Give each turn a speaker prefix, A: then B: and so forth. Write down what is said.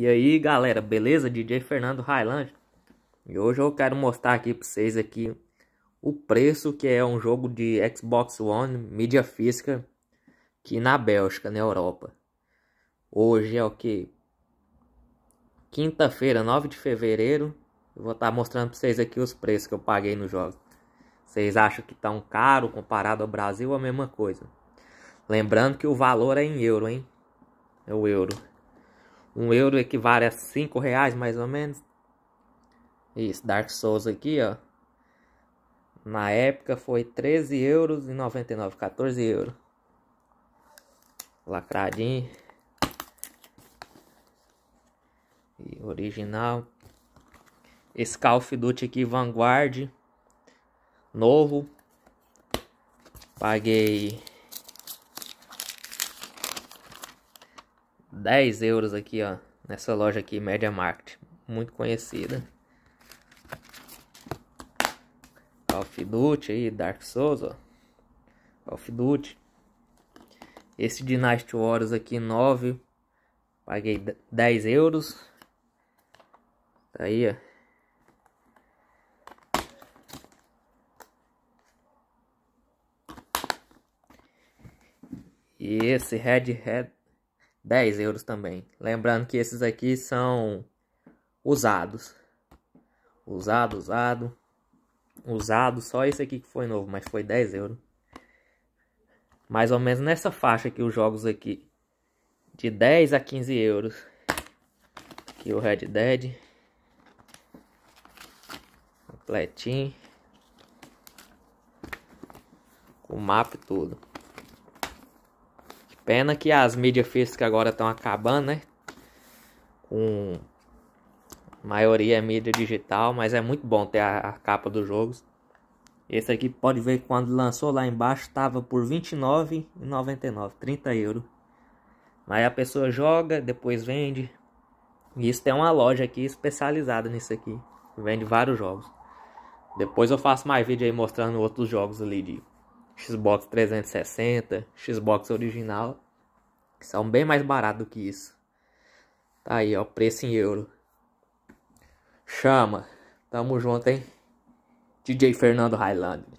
A: E aí galera, beleza? DJ Fernando Highland E hoje eu quero mostrar aqui pra vocês aqui o preço que é um jogo de Xbox One mídia física que na Bélgica, na Europa. Hoje é o que? Quinta-feira, 9 de fevereiro. Eu vou estar tá mostrando para vocês aqui os preços que eu paguei no jogo. Vocês acham que tá um caro comparado ao Brasil? A mesma coisa. Lembrando que o valor é em euro, hein? É o euro. Um euro equivale a 5 reais, mais ou menos. Isso, Dark Souls aqui, ó. Na época foi 13 euros e 99, 14 euros. Lacradinho. E original. Esse Call of Duty aqui, Vanguard. Novo. Paguei 10 euros aqui, ó. Nessa loja aqui, Media Market. Muito conhecida. Call of Duty aí, Dark Souls, ó. Call of Duty. Esse Dynasty Wars aqui, 9. Paguei 10 euros. Tá aí, ó. E esse Red Hat 10 euros também. Lembrando que esses aqui são usados. Usado, usado. Usado, só esse aqui que foi novo, mas foi 10 euros. Mais ou menos nessa faixa aqui, os jogos aqui. De 10 a 15 euros. Aqui o Red Dead. Completinho. Com o mapa e tudo. Pena que as mídias físicas agora estão acabando, né? Com a maioria é mídia digital, mas é muito bom ter a, a capa dos jogos. Esse aqui pode ver quando lançou lá embaixo estava por 29,99, 30 euros. Aí a pessoa joga, depois vende. E isso tem uma loja aqui especializada nisso aqui. Vende vários jogos. Depois eu faço mais vídeo aí mostrando outros jogos ali de Xbox 360, Xbox original que são bem mais baratos do que isso. Tá aí, ó, preço em euro. Chama. Tamo junto, hein? DJ Fernando Highland.